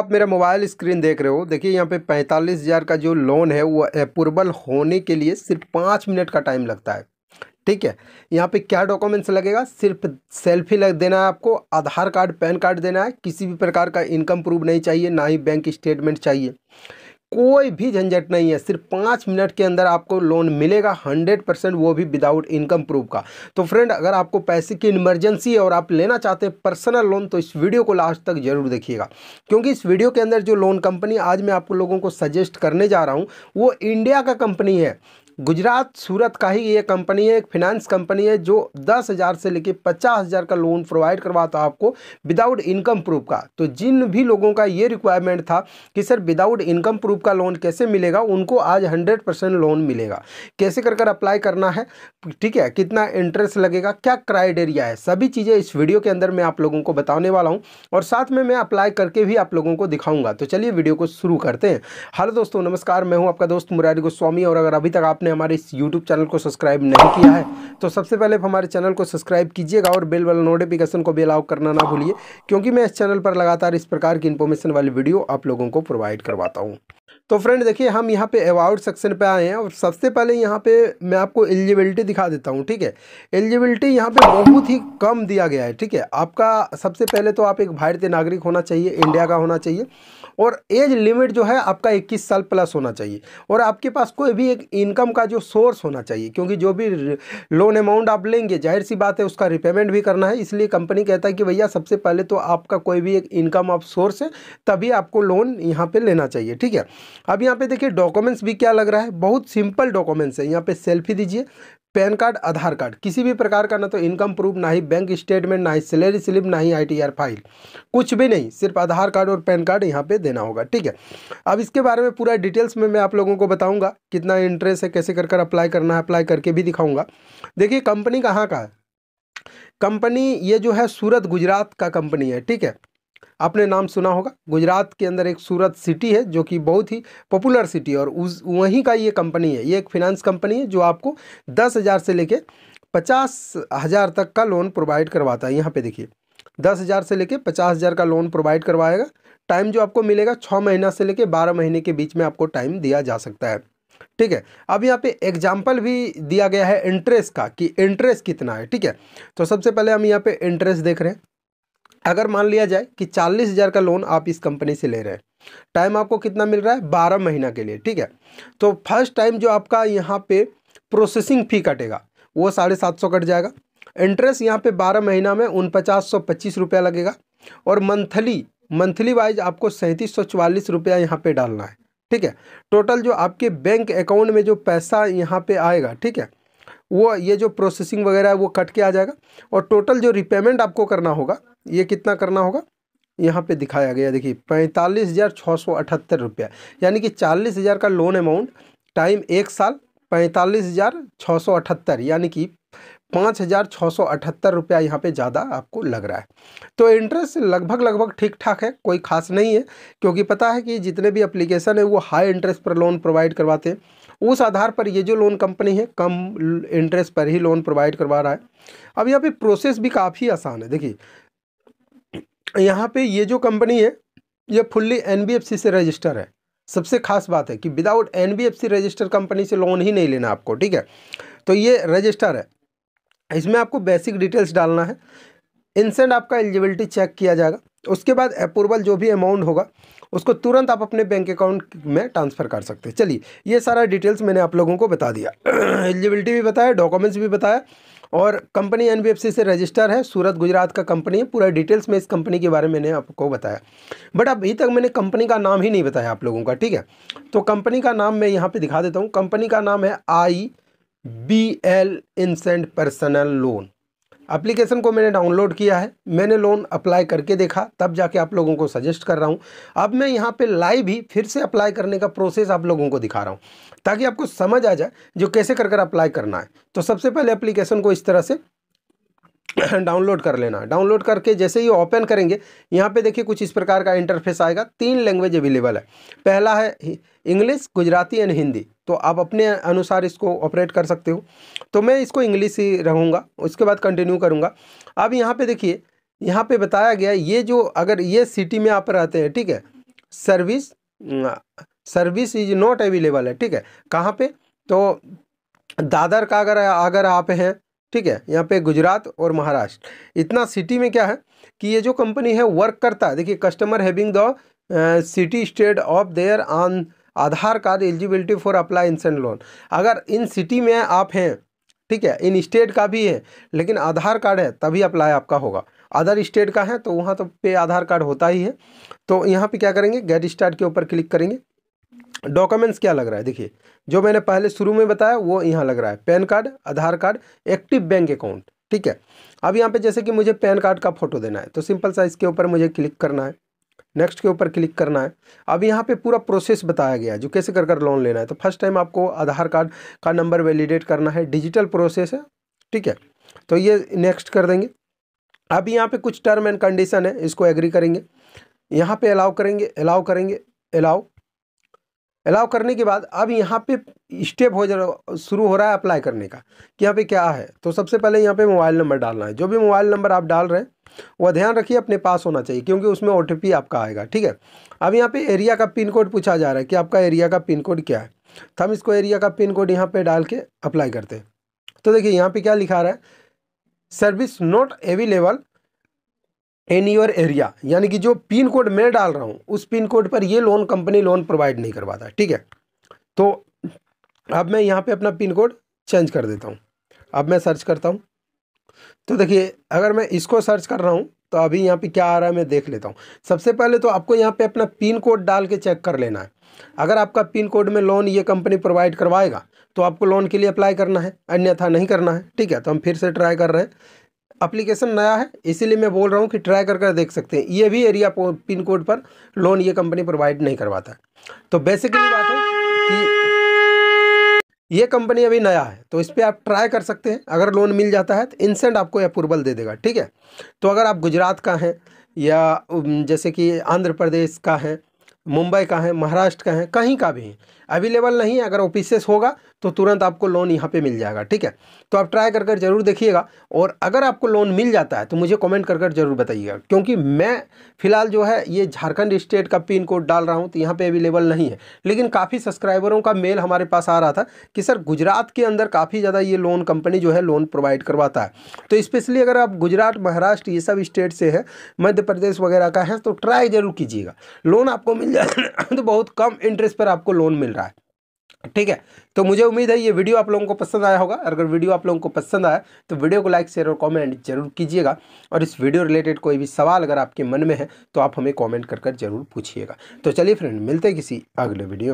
आप मेरा mobile screen देख रहे हो देखिए यहाँ पे पैंतालीस हज़ार का जो लोन है वो अप्रूवल होने के लिए सिर्फ पाँच मिनट का टाइम लगता है ठीक है यहाँ पे क्या डॉक्यूमेंट्स लगेगा सिर्फ सेल्फी लग देना है आपको आधार कार्ड पैन कार्ड देना है किसी भी प्रकार का इनकम प्रूफ नहीं चाहिए ना ही बैंक स्टेटमेंट चाहिए कोई भी झंझट नहीं है सिर्फ पाँच मिनट के अंदर आपको लोन मिलेगा हंड्रेड परसेंट वो भी विदाउट इनकम प्रूफ का तो फ्रेंड अगर आपको पैसे की इमरजेंसी है और आप लेना चाहते हैं पर्सनल लोन तो इस वीडियो को लास्ट तक जरूर देखिएगा क्योंकि इस वीडियो के अंदर जो लोन कंपनी आज मैं आपको लोगों को सजेस्ट करने जा रहा हूँ वो इंडिया का कंपनी है गुजरात सूरत का ही ये कंपनी है एक फिनांस कंपनी है जो दस हज़ार से लेकर पचास हज़ार का लोन प्रोवाइड करवाता है आपको विदाउट इनकम प्रूफ का तो जिन भी लोगों का ये रिक्वायरमेंट था कि सर विदाउट इनकम प्रूफ का लोन कैसे मिलेगा उनको आज हंड्रेड परसेंट लोन मिलेगा कैसे कर कर अप्लाई करना है ठीक है कितना इंटरेस्ट लगेगा क्या क्राइटेरिया है सभी चीज़ें इस वीडियो के अंदर मैं आप लोगों को बताने वाला हूँ और साथ में मैं अप्लाई करके भी आप लोगों को दिखाऊंगा तो चलिए वीडियो को शुरू करते हैं हेलो दोस्तों नमस्कार मैं हूँ आपका दोस्त मुरारी गोस्वामी और अगर अभी तक आपने आपने हमारे इस यूट्यूब चैनल को सब्सक्राइब नहीं किया है तो सबसे पहले हमारे चैनल को सब्सक्राइब कीजिएगा और बेल वाला नोटिफिकेशन को भी अलाउ करना ना भूलिए क्योंकि मैं इस चैनल पर लगातार इस प्रकार की इन्फॉर्मेशन वाली वीडियो आप लोगों को प्रोवाइड करवाता हूँ तो फ्रेंड देखिए हम यहाँ पे अवार्ड सेक्शन पे आए हैं और सबसे पहले यहाँ पे मैं आपको एलिजिबिलिटी दिखा देता हूँ ठीक है एलिजिबिलिटी यहाँ पे बहुत ही कम दिया गया है ठीक है आपका सबसे पहले तो आप एक भारतीय नागरिक होना चाहिए इंडिया का होना चाहिए और एज लिमिट जो है आपका इक्कीस साल प्लस होना चाहिए और आपके पास कोई भी एक इनकम का जो सोर्स होना चाहिए क्योंकि जो भी लोन अमाउंट आप लेंगे जाहिर सी बात है उसका रिपेमेंट भी करना है इसलिए कंपनी कहता है कि भैया सबसे पहले तो आपका कोई भी एक इनकम ऑफ सोर्स है तभी आपको लोन यहाँ पर लेना चाहिए ठीक है अब यहाँ पर देखिए डॉक्यूमेंट्स भी क्या लग रहा है बहुत सिंपल डॉक्यूमेंट्स है यहाँ पर सेल्फी दीजिए पैन कार्ड आधार कार्ड किसी भी प्रकार का ना तो इनकम प्रूफ ना ही बैंक स्टेटमेंट ना ही सैलरी स्लिप ना ही आईटीआर फाइल कुछ भी नहीं सिर्फ आधार कार्ड और पैन कार्ड यहाँ पे देना होगा ठीक है अब इसके बारे में पूरा डिटेल्स में मैं आप लोगों को बताऊँगा कितना इंटरेस्ट है कैसे कर कर अप्लाई करना है अप्लाई करके भी दिखाऊँगा देखिए कंपनी कहाँ का है कंपनी ये जो है सूरत गुजरात का कंपनी है ठीक है आपने नाम सुना होगा गुजरात के अंदर एक सूरत सिटी है जो कि बहुत ही पॉपुलर सिटी है और उस वहीं का ये कंपनी है ये एक फिनांस कंपनी है जो आपको दस हज़ार से लेके पचास हज़ार तक का लोन प्रोवाइड करवाता है यहाँ पे देखिए दस हज़ार से लेके पचास हज़ार का लोन प्रोवाइड करवाएगा टाइम जो आपको मिलेगा छः महीना से लेके बारह महीने के बीच में आपको टाइम दिया जा सकता है ठीक है अब यहाँ पे एग्जाम्पल भी दिया गया है इंटरेस्ट का कि इंटरेस्ट कितना है ठीक है तो सबसे पहले हम यहाँ पे इंटरेस्ट देख रहे हैं अगर मान लिया जाए कि चालीस हज़ार का लोन आप इस कंपनी से ले रहे हैं टाइम आपको कितना मिल रहा है बारह महीना के लिए ठीक है तो फर्स्ट टाइम जो आपका यहाँ पे प्रोसेसिंग फ़ी कटेगा वो साढ़े सात सौ कट जाएगा इंटरेस्ट यहाँ पे बारह महीना में उन पचास सौ पच्चीस रुपया लगेगा और मंथली मंथली वाइज आपको सैंतीस सौ चवालीस रुपया यहाँ पर डालना है ठीक है टोटल जो आपके बैंक अकाउंट में जो पैसा यहाँ पर आएगा ठीक है वो ये जो प्रोसेसिंग वगैरह है वो कट के आ जाएगा और टोटल जो रिपेमेंट आपको करना होगा ये कितना करना होगा यहाँ पे दिखाया गया देखिए पैंतालीस हज़ार छः सौ अठहत्तर रुपया यानी कि चालीस हज़ार का लोन अमाउंट टाइम एक साल पैंतालीस हज़ार छः सौ अठहत्तर यानी कि पाँच हज़ार छः सौ अठहत्तर रुपया यहाँ पे ज़्यादा आपको लग रहा है तो इंटरेस्ट लगभग लगभग ठीक ठाक है कोई खास नहीं है क्योंकि पता है कि जितने भी अप्लीकेशन है वो हाई इंटरेस्ट पर लोन प्रोवाइड करवाते हैं उस आधार पर ये जो लोन कंपनी है कम इंटरेस्ट पर ही लोन प्रोवाइड करवा रहा है अब यहाँ पे प्रोसेस भी काफ़ी आसान है देखिए यहाँ पे ये जो कंपनी है ये फुल्ली एनबीएफसी से रजिस्टर है सबसे खास बात है कि विदाउट एनबीएफसी रजिस्टर कंपनी से लोन ही नहीं लेना आपको ठीक है तो ये रजिस्टर है इसमें आपको बेसिक डिटेल्स डालना है इंसेंट आपका एलिजिबिलिटी चेक किया जाएगा उसके बाद अप्रूवल जो भी अमाउंट होगा उसको तुरंत आप अपने बैंक अकाउंट में ट्रांसफ़र कर सकते हैं चलिए ये सारा डिटेल्स मैंने आप लोगों को बता दिया एलिजिबिलिटी भी बताया डॉक्यूमेंट्स भी बताया और कंपनी एन से रजिस्टर है सूरत गुजरात का कंपनी है पूरा डिटेल्स में इस कंपनी के बारे में मैंने आपको बताया बट अभी तक मैंने कंपनी का नाम ही नहीं बताया आप लोगों का ठीक है तो कंपनी का नाम मैं यहाँ पर दिखा देता हूँ कंपनी का नाम है I B L instant personal loan application को मैंने डाउनलोड किया है मैंने लोन अप्लाई करके देखा तब जाके आप लोगों को सजेस्ट कर रहा हूँ अब मैं यहाँ पे लाइव ही फिर से अप्लाई करने का प्रोसेस आप लोगों को दिखा रहा हूँ ताकि आपको समझ आ जाए जो कैसे कर कर अप्लाई करना है तो सबसे पहले एप्लीकेशन को इस तरह से डाउनलोड कर लेना डाउनलोड करके जैसे ही ओपन करेंगे यहाँ पे देखिए कुछ इस प्रकार का इंटरफेस आएगा तीन लैंग्वेज अवेलेबल है पहला है इंग्लिश गुजराती एंड हिंदी तो आप अपने अनुसार इसको ऑपरेट कर सकते हो तो मैं इसको इंग्लिश ही रहूँगा उसके बाद कंटिन्यू करूँगा अब यहाँ पर देखिए यहाँ पर बताया गया ये जो अगर ये सिटी में आप रहते हैं ठीक है service service is not available है ठीक है कहाँ पर तो दादर का अगर अगर आप हैं ठीक है यहाँ पे गुजरात और महाराष्ट्र इतना सिटी में क्या है कि ये जो कंपनी है वर्क करता है देखिए customer having the city state of their on Aadhaar card eligibility for apply instant loan अगर इन सिटी में आप हैं ठीक है इन स्टेट का भी है लेकिन आधार कार्ड है तभी अप्लाई आपका होगा अदर स्टेट का है तो वहाँ तो पे आधार कार्ड होता ही है तो यहाँ पे क्या करेंगे गेट स्टार्ट के ऊपर क्लिक करेंगे डॉक्यूमेंट्स क्या लग रहा है देखिए जो मैंने पहले शुरू में बताया वो यहाँ लग रहा है PAN card Aadhaar card active bank account ठीक है अब यहाँ पे जैसे कि मुझे पैन कार्ड का फोटो देना है तो सिंपल सा इसके ऊपर मुझे क्लिक करना है नेक्स्ट के ऊपर क्लिक करना है अब यहाँ पे पूरा प्रोसेस बताया गया है जो कैसे कर कर लोन लेना है तो फर्स्ट टाइम आपको आधार कार्ड का नंबर वैलिडेट करना है डिजिटल प्रोसेस है ठीक है तो ये नेक्स्ट कर देंगे अब यहाँ पे कुछ टर्म एंड कंडीशन है इसको एग्री करेंगे यहाँ पे अलाउ करेंगे अलाउ करेंगे अलाउ अलाउ करने के बाद अब यहाँ पे स्टेप हो जा शुरू हो रहा है अप्लाई करने का कि यहाँ पे क्या है तो सबसे पहले यहाँ पे मोबाइल नंबर डालना है जो भी मोबाइल नंबर आप डाल रहे हैं वह ध्यान रखिए अपने पास होना चाहिए क्योंकि उसमें ओ आपका आएगा ठीक है अब यहाँ पे एरिया का पिन कोड पूछा जा रहा है कि आपका एरिया का पिन कोड क्या है तो हम इसको एरिया का पिन कोड यहाँ पर डाल के अप्लाई करते हैं तो देखिए यहाँ पर क्या लिखा रहा है service not available in your area यानी कि जो पिन कोड मैं डाल रहा हूँ उस पिन कोड पर ये लोन कंपनी लोन प्रोवाइड नहीं करवाता ठीक है तो अब मैं यहाँ पे अपना पिन कोड चेंज कर देता हूँ अब मैं सर्च करता हूँ तो देखिए अगर मैं इसको सर्च कर रहा हूँ तो अभी यहाँ पे क्या आ रहा है मैं देख लेता हूँ सबसे पहले तो आपको यहाँ पे अपना पिन कोड डाल के चेक कर लेना है अगर आपका पिन कोड में लोन ये कंपनी प्रोवाइड करवाएगा तो आपको लोन के लिए अप्लाई करना है अन्यथा नहीं करना है ठीक है तो हम फिर से ट्राई कर रहे हैं अप्लीकेशन नया है इसीलिए मैं बोल रहा हूँ कि ट्राई कर कर देख सकते हैं ये भी एरिया पिन कोड पर लोन ये कंपनी प्रोवाइड नहीं करवाता है तो बेसिकली बात है कि ये कंपनी अभी नया है तो इस पर आप ट्राई कर सकते हैं अगर लोन मिल जाता है तो इंसेंट आपको अप्रूवल दे देगा ठीक है तो अगर आप गुजरात का हैं या जैसे कि आंध्र प्रदेश का हैं मुंबई का है महाराष्ट्र का है कहीं का भी है अवेलेबल नहीं है अगर ऑफिसेस होगा तो तुरंत आपको लोन यहाँ पे मिल जाएगा ठीक है तो आप ट्राई कर कर जरूर देखिएगा और अगर आपको लोन मिल जाता है तो मुझे कमेंट कर कर जरूर बताइएगा क्योंकि मैं फिलहाल जो है ये झारखंड स्टेट का पिन कोड डाल रहा हूँ तो यहाँ पर अवेलेबल नहीं है लेकिन काफ़ी सब्सक्राइबरों का मेल हमारे पास आ रहा था कि सर गुजरात के अंदर काफ़ी ज़्यादा ये लोन कंपनी जो है लोन प्रोवाइड करवाता है तो स्पेशली अगर आप गुजरात महाराष्ट्र ये सब स्टेट से है मध्य प्रदेश वगैरह का है तो ट्राई जरूर कीजिएगा लोन आपको मिल तो बहुत कम इंटरेस्ट पर आपको लोन मिल रहा है ठीक है तो मुझे उम्मीद है ये वीडियो आप लोगों को पसंद आया होगा अगर वीडियो आप लोगों को पसंद आया तो वीडियो को लाइक शेयर और कमेंट जरूर कीजिएगा और इस वीडियो रिलेटेड कोई भी सवाल अगर आपके मन में है तो आप हमें कमेंट कर कर जरूर पूछिएगा तो चलिए फ्रेंड मिलते हैं किसी अगले वीडियो